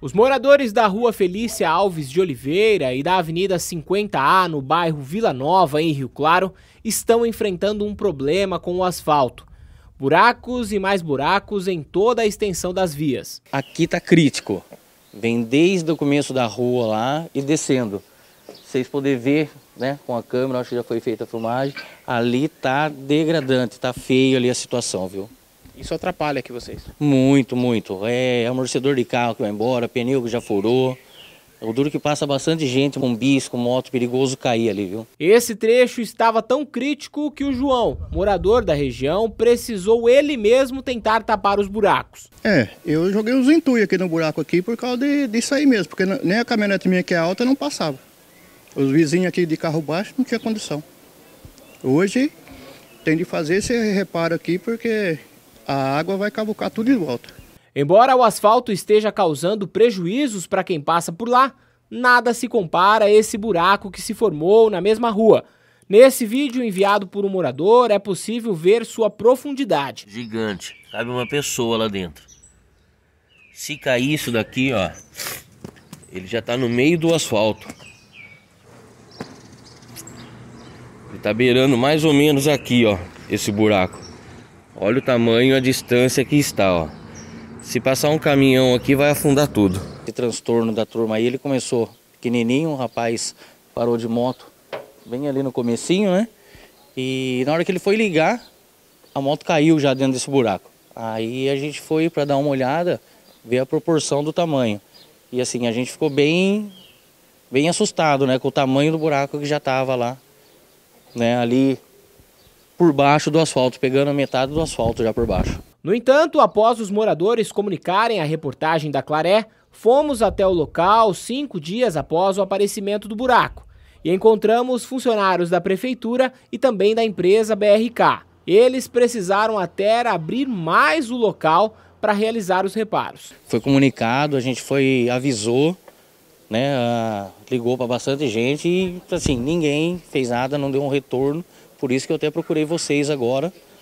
Os moradores da Rua Felícia Alves de Oliveira e da Avenida 50A, no bairro Vila Nova, em Rio Claro, estão enfrentando um problema com o asfalto. Buracos e mais buracos em toda a extensão das vias. Aqui está crítico. Vem desde o começo da rua lá e descendo. Vocês podem ver né, com a câmera, acho que já foi feita a filmagem, ali está degradante, está feio ali a situação, viu? Isso atrapalha aqui vocês? Muito, muito. É amortecedor de carro que vai embora, pneu que já furou. É o duro que passa bastante gente com bisco, moto, perigoso cair ali, viu? Esse trecho estava tão crítico que o João, morador da região, precisou ele mesmo tentar tapar os buracos. É, eu joguei uns entui aqui no buraco aqui por causa de, disso aí mesmo, porque nem a caminhonete minha que é alta não passava. Os vizinhos aqui de carro baixo não tinha condição. Hoje tem de fazer esse reparo aqui porque a água vai cavucar tudo de volta. Embora o asfalto esteja causando prejuízos para quem passa por lá, nada se compara a esse buraco que se formou na mesma rua. Nesse vídeo enviado por um morador, é possível ver sua profundidade. Gigante, cabe uma pessoa lá dentro. Se cair isso daqui, ó, ele já está no meio do asfalto. Ele tá beirando mais ou menos aqui, ó, esse buraco. Olha o tamanho, a distância que está, ó. Se passar um caminhão aqui, vai afundar tudo. Esse transtorno da turma aí, ele começou pequenininho, um rapaz parou de moto bem ali no comecinho, né? E na hora que ele foi ligar, a moto caiu já dentro desse buraco. Aí a gente foi para dar uma olhada, ver a proporção do tamanho. E assim, a gente ficou bem bem assustado, né, com o tamanho do buraco que já estava lá, né? Ali por baixo do asfalto, pegando metade do asfalto já por baixo. No entanto, após os moradores comunicarem a reportagem da Claré, fomos até o local cinco dias após o aparecimento do buraco e encontramos funcionários da prefeitura e também da empresa BRK. Eles precisaram até abrir mais o local para realizar os reparos. Foi comunicado, a gente foi avisou, né, ah, ligou para bastante gente e assim ninguém fez nada, não deu um retorno por isso que eu até procurei vocês agora